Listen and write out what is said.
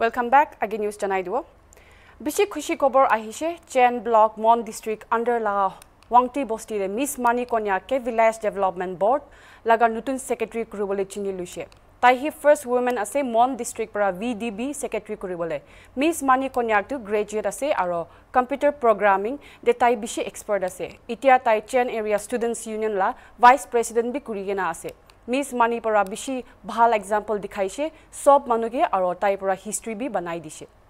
Welcome back, Agi News Janaiduo. Bishi Kushi Kobor Ahishe, Chen Block, Mon District, Under La Wangti Bosti, Miss Mani Konyake, Village Development Board, Laga Nutun Secretary Kurubole Chini Lushe. Taihi First Woman Ase, Mon District Para VDB Secretary Kurubole. Miss Mani Konyak to graduate Ase, Aro Computer Programming, De Tai Bishi Expert Ase. Itia Tai Chen Area Students Union La Vice President Bikurigena Ase. Miss মানিৰ পৰা বেছি ভাল example দেখাইছে চব মানুহে আৰু তাইৰ পৰা হিষ্ট্ৰি বি বনাই দিছে